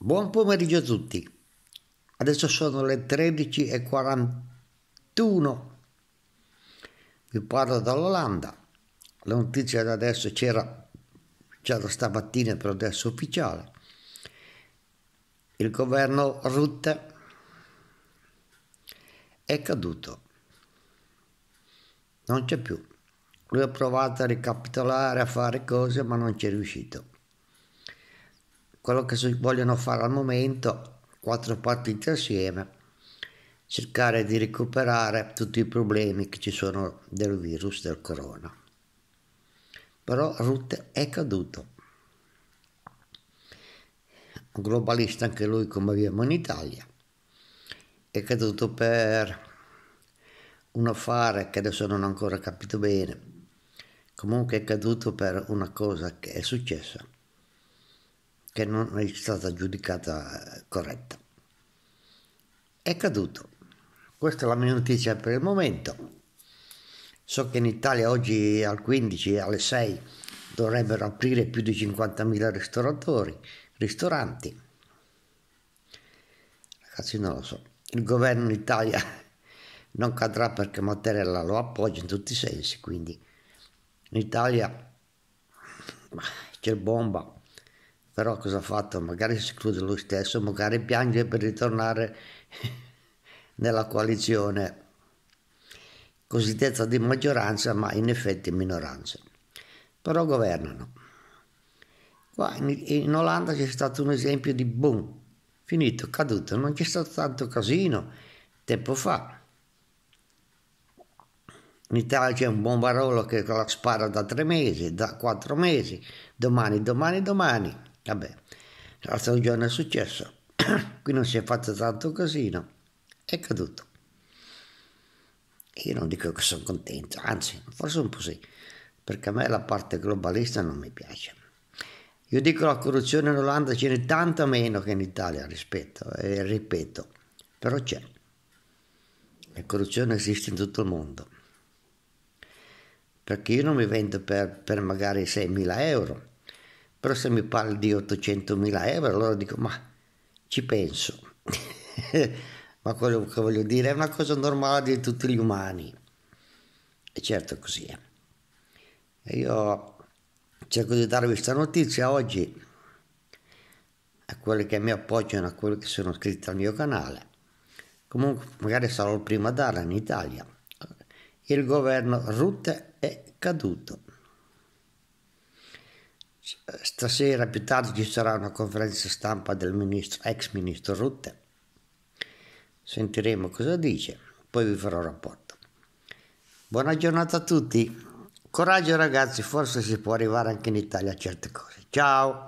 Buon pomeriggio a tutti. Adesso sono le 13.41. Vi parlo dall'Olanda. La notizia da adesso c'era, c'era stamattina, però adesso ufficiale. Il governo Rutte è caduto. Non c'è più. Lui ha provato a ricapitolare, a fare cose, ma non c'è riuscito quello che vogliono fare al momento, quattro partite assieme, cercare di recuperare tutti i problemi che ci sono del virus del corona. Però Rutte è caduto. Un globalista anche lui come abbiamo in Italia. È caduto per un affare che adesso non ho ancora capito bene. Comunque è caduto per una cosa che è successa che non è stata giudicata corretta. È caduto. Questa è la mia notizia per il momento. So che in Italia oggi al 15 alle 6 dovrebbero aprire più di 50.000 ristoratori, ristoranti. Ragazzi non lo so. Il governo in Italia non cadrà perché Mattarella lo appoggia in tutti i sensi, quindi in Italia c'è bomba però cosa ha fatto? Magari si chiude lo stesso, magari piange per ritornare nella coalizione cosiddetta di maggioranza, ma in effetti minoranza. Però governano. Qua in, Olanda c'è stato un esempio di boom, finito, caduto, non c'è stato tanto casino tempo fa. In Italia c'è un bombarolo che la spara da tre mesi, da quattro mesi, domani, domani, domani. Vabbè, l'altro giorno è successo, qui non si è fatto tanto casino, è caduto. Io non dico che sono contento, anzi, forse un po' sì, perché a me la parte globalista non mi piace. Io dico la corruzione in Olanda ce n'è tanta meno che in Italia, rispetto, e eh, ripeto, però c'è. La corruzione esiste in tutto il mondo. Perché io non mi vendo per, per magari 6.000 euro, però se mi parli di 800.000 euro allora dico ma ci penso ma quello che voglio dire è una cosa normale di tutti gli umani e certo così è eh. e io cerco di darvi questa notizia oggi a quelli che mi appoggiano a quelli che sono iscritti al mio canale comunque magari sarò il primo a darla in Italia il governo Rutte è caduto Stasera più tardi ci sarà una conferenza stampa del ministro, ex ministro Rutte. Sentiremo cosa dice, poi vi farò rapporto. Buona giornata a tutti. Coraggio ragazzi, forse si può arrivare anche in Italia a certe cose. Ciao!